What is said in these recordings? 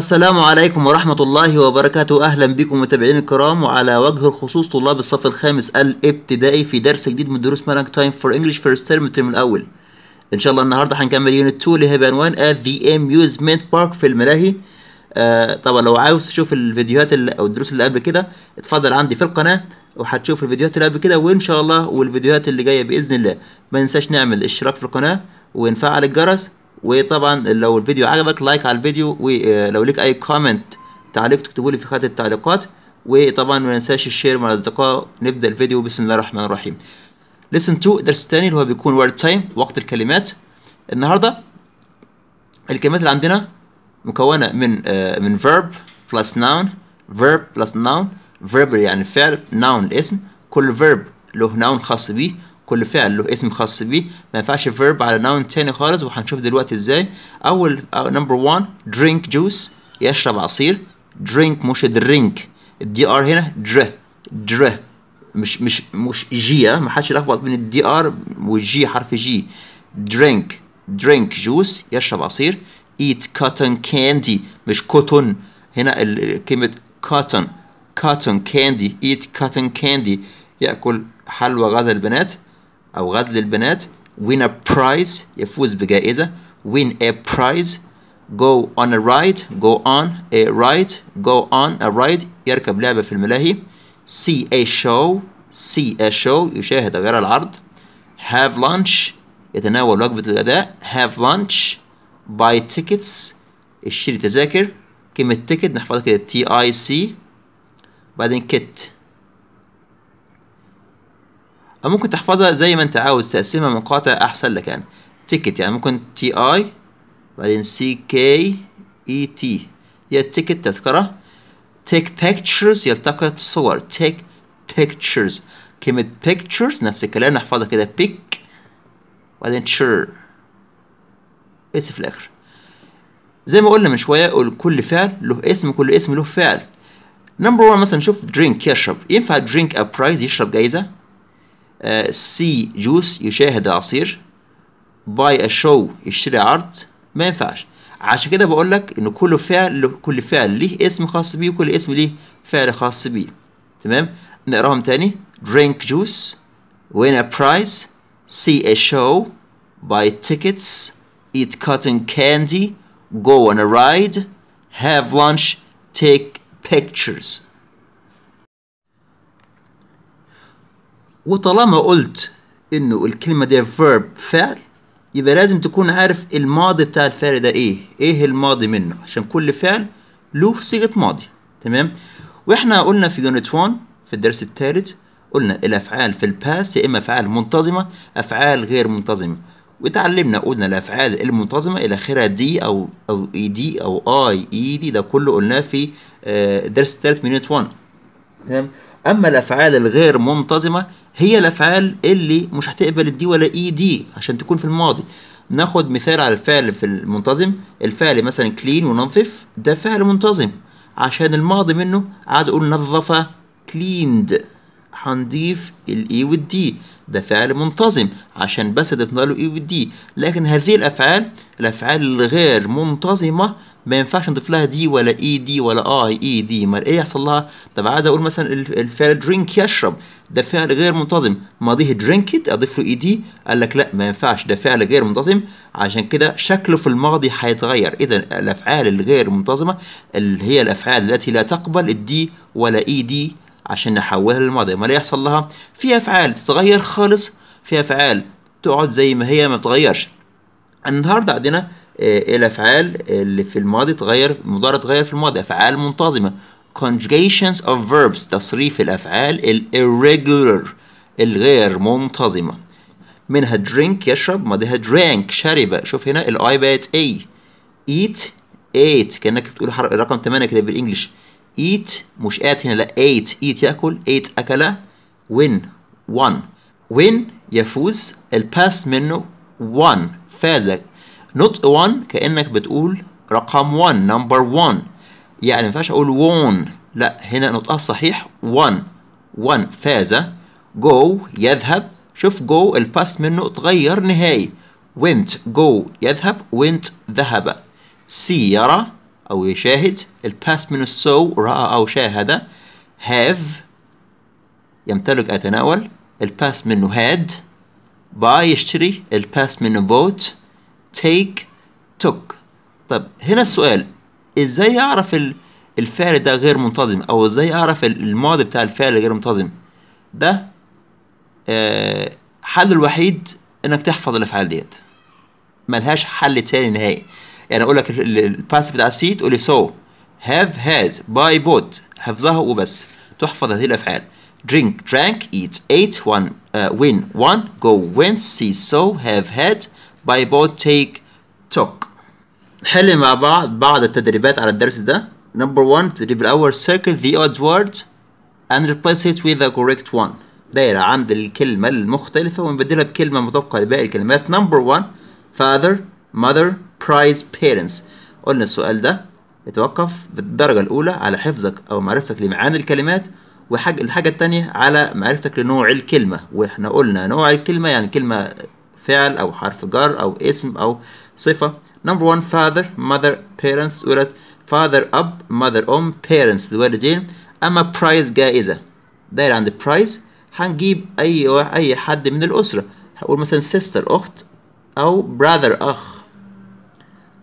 السلام عليكم ورحمة الله وبركاته أهلا بكم متابعين الكرام وعلى وجه الخصوص طلاب الصف الخامس الابتدائي في درس جديد من دروس مالك تايم فور انجلش فيرست تيرم الترم الأول إن شاء الله النهاردة هنكمل يونت 2 اللي هي بعنوان at the amusement park في الملاهي آه طبعا لو عاوز تشوف الفيديوهات أو الدروس اللي قبل كده اتفضل عندي في القناة وهتشوف الفيديوهات اللي قبل كده وإن شاء الله والفيديوهات اللي جاية بإذن الله ما ننساش نعمل اشتراك في القناة ونفعل الجرس وطبعا لو الفيديو عجبك لايك على الفيديو ولو آه، ليك اي كومنت تعليق تكتبولي في خانة التعليقات وطبعا ما ننساش الشير مع الاصدقاء نبدا الفيديو بسم الله الرحمن الرحيم لسن تو الدرس الثاني اللي هو بيكون وورد تايم وقت الكلمات النهارده الكلمات اللي عندنا مكونه من آه من verb plus noun verb plus noun verb يعني فعل noun اسم كل verb له noun خاص بيه كل فعل له اسم خاص بيه ما ينفعش فيرب على نون تاني خالص وهنشوف دلوقتي ازاي اول نمبر 1 درينك جوس يشرب عصير درينك مش درينك الدي ار هنا در در مش مش مش جي ما حدش يلخبط بين الدي ار والجي حرف جي درينك درينك جوس يشرب عصير ايت cotton كاندي مش كوتون هنا كلمة cotton cotton كاندي ايت cotton كاندي يأكل حلوى غزل البنات أو غد للبنات win a prize يفوز بجائزة win a prize go on a ride go on a ride go on a ride يركب لعبة في الملاهي see a show see a show يشاهد غير العرض have lunch يتناول وجبة الغداء have lunch buy tickets اشتري تذاكر كلمة ticket نحفظها كده t i c بعدين كت او ممكن تحفظها زي ما انت عاوز تقسمها مقاطع احسن لك يعني تيكت يعني ممكن تي اي بعدين سي كي اي تي يا تيكت تذكره تيك بيكتشرز يلتقط صور تيك بيكتشرز كلمة pictures نفس الكلام نحفظها كده pick وبعدين sure بس في الآخر زي ما قلنا من شوية كل فعل له اسم كل اسم له فعل نمبر 1 مثلا نشوف drink يشرب ينفع drink a prize يشرب جايزة سي آه، جوس يشاهد عصير باي شو يشتري عرض ما ينفعش عشان كده بقول لك ان كل فعل كل فعل ليه اسم خاص بيه وكل اسم ليه فعل خاص بيه تمام نقراهم تاني drink juice win a prize see a show buy tickets eat cotton candy go on a ride have lunch take pictures وطالما قلت انه الكلمه دي verb فعل يبقى لازم تكون عارف الماضي بتاع الفعل ده ايه ايه الماضي منه عشان كل فعل له صيغه ماضي تمام واحنا قلنا في يونت 1 في الدرس الثالث قلنا الافعال في الباس يا اما افعال منتظمه افعال غير منتظمه وتعلمنا قلنا الافعال المنتظمه الى اخرها دي او او اي e دي او اي اي دي ده كله قلناه في آه، الدرس الثالث من يونت 1 تمام اما الافعال الغير منتظمه هي الافعال اللي مش هتقبل الدي ولا اي دي عشان تكون في الماضي ناخد مثال على الفعل في المنتظم الفعل مثلا كلين ونظف ده فعل منتظم عشان الماضي منه قاعد اقول نظف كليند هنضيف الاي والدي e ده فعل منتظم عشان بس ضفنا له اي e والدي لكن هذه الافعال الافعال الغير منتظمه ما ينفعش نضيف لها دي ولا اي e، دي ولا اي اي دي ما ايه يحصل لها طب عايز اقول مثلا الفعل درينك يشرب ده فعل غير منتظم ماضيه درينكت اضيف له اي دي قال لك لا ما ينفعش ده فعل غير منتظم عشان كده شكله في الماضي هيتغير اذا الافعال الغير منتظمه اللي هي الافعال التي لا تقبل الدي ولا اي دي عشان نحولها للماضي اللي يحصل لها في افعال تتغير خالص في افعال تقعد زي ما هي ما تتغيرش النهارده عندنا آه، الافعال اللي في الماضي تغير المضارع تغير في الماضي افعال منتظمه conjugations of verbs تصريف الافعال الirregular irregular الغير منتظمه منها drink يشرب ماضيها drank شرب شوف هنا الاي بقت اي eat ate كانك بتقول رقم 8 كده بالانجلش eat مش ات هنا لا ate eat ياكل ate اكل win one win يفوز الباس منه وان فازك not one كانك بتقول رقم وان نمبر وان يعني ما ينفعش اقول won لا هنا نطقها الصحيح وان وان فاز go يذهب شوف go الباس منه اتغير نهائي went go يذهب went ذهب سي يرى أو يشاهد الباس من السو رأى أو شاهد have يمتلك أتناول الباس منه had buy يشتري الباس منه bought take took طب هنا السؤال ازاي اعرف الفعل ده غير منتظم او ازاي اعرف الماضي بتاع الفعل غير منتظم ده أه حل الوحيد انك تحفظ الافعال ديت ملهاش حل تاني نهائي يعني اقول لك الباس بتاع السي تقول لي سو هاف هاز باي بوت حفظها وبس تحفظ هذه الافعال drink drank eat ate one uh, win one go win see so have had buy bought take took حل مع بعض بعض التدريبات على الدرس ده number one تدريب الأول circle the odd word and replace it with the correct one دايرة عند الكلمة المختلفة ونبدلها بكلمة مطابقة لباقي الكلمات number one father mother prize parents قلنا السؤال ده يتوقف بالدرجة الأولى على حفظك أو معرفتك لمعاني الكلمات وحاجة الحاجة التانية على معرفتك لنوع الكلمة وإحنا قلنا نوع الكلمة يعني كلمة فعل أو حرف جر أو اسم أو صفة نمبر 1 father mother parents قلت father أب mother أم parents الوالدين أما prize جائزة داير عند prize هنجيب أي أي حد من الأسرة هقول مثلا sister أخت أو brother أخ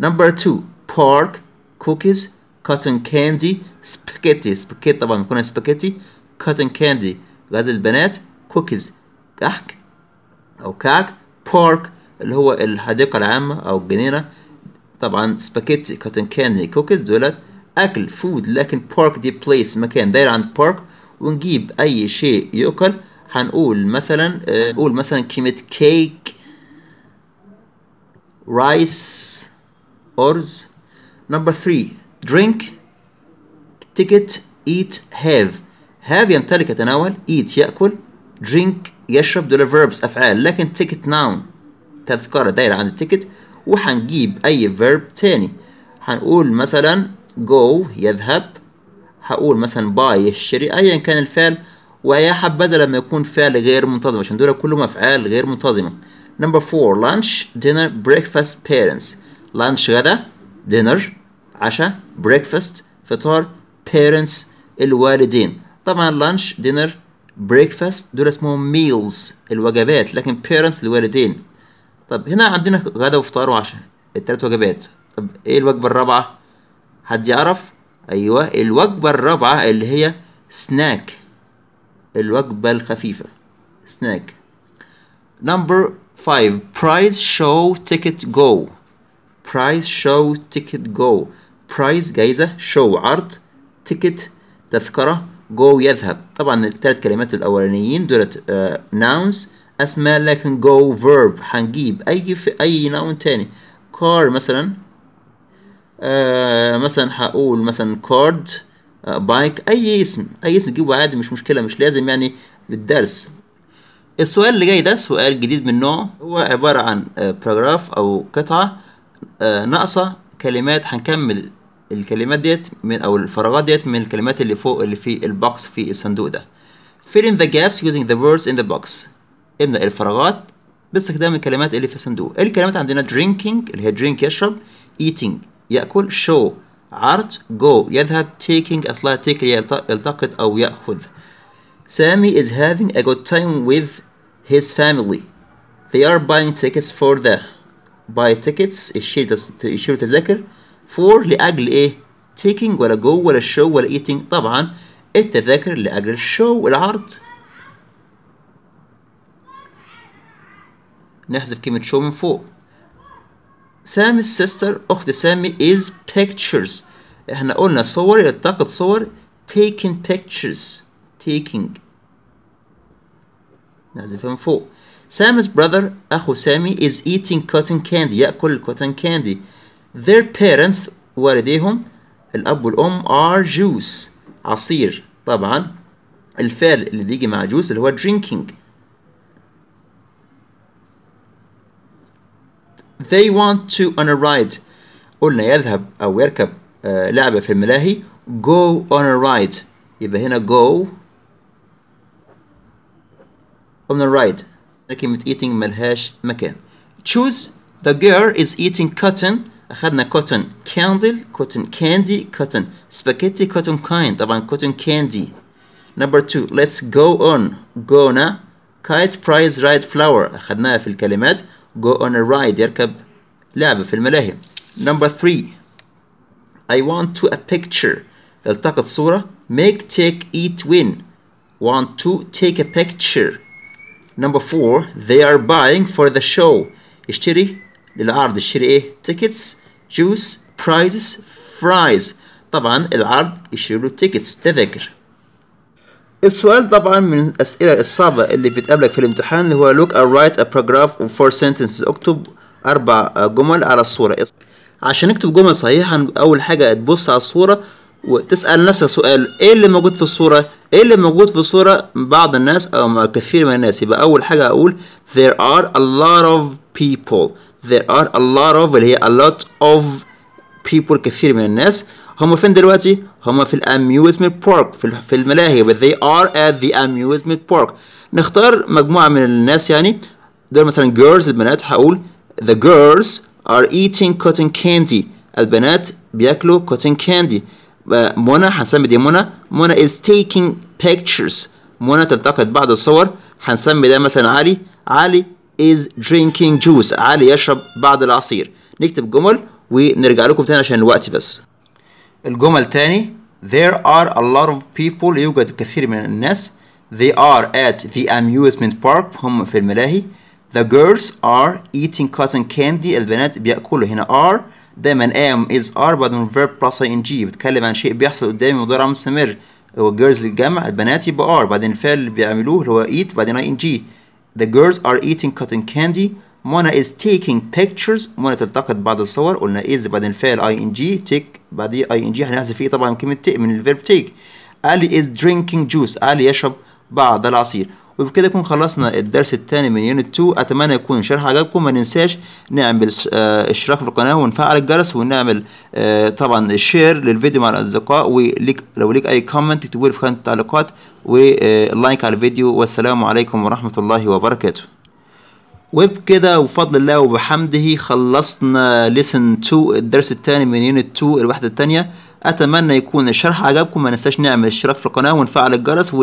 نمبر 2 بورك كوكيز cotton كاندي سباكيتي سباكيتي طبعا بيكون سباكيتي cotton كاندي غاز البنات كوكيز كحك أو كعك بورك اللي هو الحديقة العامة أو الجنينة طبعا سباكيتي كوتن كاندي كوكيز دولت أكل فود لكن بارك دي بليس مكان داير عند بارك ونجيب أي شيء يؤكل هنقول مثلا نقول آه، مثلا كلمة كيك رايس أرز number 3 drink ticket eat have have يمتلك يتناول eat يأكل drink يشرب دول verbs أفعال لكن ticket noun تذكرة دايرة عن التيكت وهنجيب أي verb تاني هنقول مثلا go يذهب هقول مثلا buy يشتري أيا كان الفعل ويا حبذا لما يكون فعل غير منتظم عشان دول كلهم أفعال غير منتظمة number 4 lunch dinner breakfast parents لانش غدا دينر عشاء بريكفاست فطار بيرنتس الوالدين طبعا لانش دينر بريكفاست دول اسمهم ميلز الوجبات لكن بيرنتس الوالدين طب هنا عندنا غدا وفطار وعشاء التلات وجبات طب ايه الوجبه الرابعه حد يعرف ايوه الوجبه الرابعه اللي هي سناك الوجبه الخفيفه سناك نمبر 5 برايز شو تيكت جو برايس شو تيكت جو برايس جايزة شو عرض تيكت تذكرة جو يذهب طبعا الثلاث كلمات الأولانيين دولت ناونز آه، أسماء لكن جو فيرب هنجيب أي في أي ناون تاني كار مثلا آه مثلا هقول مثلا كارد آه بايك أي اسم أي اسم تجيبه عادي مش مشكلة مش لازم يعني بالدرس السؤال اللي جاي ده سؤال جديد من نوعه هو عبارة عن باراجراف آه، أو قطعة آه، ناقصة كلمات هنكمل الكلمات ديت من او الفراغات ديت من الكلمات اللي فوق اللي في البوكس في الصندوق ده fill in the gaps using the words in the box املأ الفراغات باستخدام الكلمات اللي في الصندوق الكلمات عندنا drinking اللي هي drink يشرب eating يأكل show عرض go يذهب taking أصلها take يلتقط أو يأخذ سامي is having a good time with his family they are buying tickets for the باي تيكتس الشيل يشتروا تذاكر فور لاجل ايه تيكينج ولا جو ولا show ولا ايتينج طبعا التذاكر لاجل الشو العرض نحذف كلمه شو من فوق سامي السيستر اخت سامي is pictures احنا قلنا صور يلتقط صور taking pictures taking نحذفها من فوق Sam's brother أخو سامي is eating cotton candy يأكل cotton candy Their parents والديهم الأب والأم are juice عصير طبعا الفعل اللي بيجي مع juice اللي هو drinking They want to on a ride قلنا يذهب أو يركب لعبة في الملاهي go on a ride يبقى هنا go on a ride لكن eating ملهاش مكان choose the girl is eating cotton أخذنا cotton candle cotton candy cotton spaghetti cotton kind طبعا cotton candy number two let's go on gonna kite prize ride flower أخذناها في الكلمات go on a ride يركب لعبة في الملاهي number three I want to a picture التقط صورة make take eat win want to take a picture number four they are buying for the show اشتري للعرض اشتري ايه tickets juice prizes fries طبعا العرض يشتري له tickets تذاكر السؤال طبعا من الأسئلة الصعبة اللي بتقابلك في الامتحان اللي هو look and write a paragraph of four sentences اكتب أربع جمل على الصورة عشان نكتب جمل صحيحة أول حاجة تبص على الصورة وتسأل نفسك سؤال ايه اللي موجود في الصورة ايه اللي موجود في الصورة بعض الناس او كثير من الناس يبقى اول حاجة اقول there are a lot of people there are a lot of اللي هي a lot of people كثير من الناس هم فين دلوقتي هم في الاميوزمنت بارك في الملاهي but they are at the amusement park نختار مجموعة من الناس يعني دول مثلا girls البنات هقول the girls are eating cotton candy البنات بياكلوا cotton candy آه، منى هنسمي دي منى منى is taking pictures منى تلتقط بعض الصور هنسمي ده مثلا علي علي is drinking juice علي يشرب بعض العصير نكتب جمل ونرجع لكم تاني عشان الوقت بس الجمل تاني there are a lot of people يوجد كثير من الناس they are at the amusement park هم في الملاهي the girls are eating cotton candy البنات بيأكلوا هنا are دايما am is are بعد verb plus ing بتكلم عن شيء بيحصل قدامي مضارع مستمر هو girls للجمع البنات يبقى are بعدين الفعل اللي بيعملوه اللي هو eat بعدين ing the girls are eating cotton candy منى is taking pictures منى تلتقط بعض الصور قلنا is بعدين الفعل ing take بعدين ing هنحذف فيه طبعا كلمة take من الفيرب take علي is drinking juice علي يشرب بعض العصير وبكده يكون خلصنا الدرس الثاني من يونت 2 اتمنى يكون الشرح عجبكم ما ننساش نعمل آه، اشتراك في القناه ونفعل الجرس ونعمل آه، طبعا شير للفيديو مع الاصدقاء وليك لو ليك اي كومنت اكتبوا في خانه التعليقات ولايك آه، على الفيديو والسلام عليكم ورحمه الله وبركاته وبكده وبفضل الله وبحمده خلصنا ليسن 2 الدرس الثاني من يونت 2 الوحدة الثانية اتمنى يكون الشرح عجبكم ما ننساش نعمل اشتراك في القناه ونفعل الجرس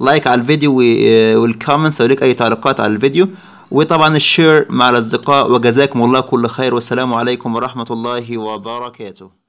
ولايك على الفيديو آه، والكومنتس او ليك اي تعليقات على الفيديو وطبعا الشير مع الاصدقاء وجزاكم الله كل خير والسلام عليكم ورحمه الله وبركاته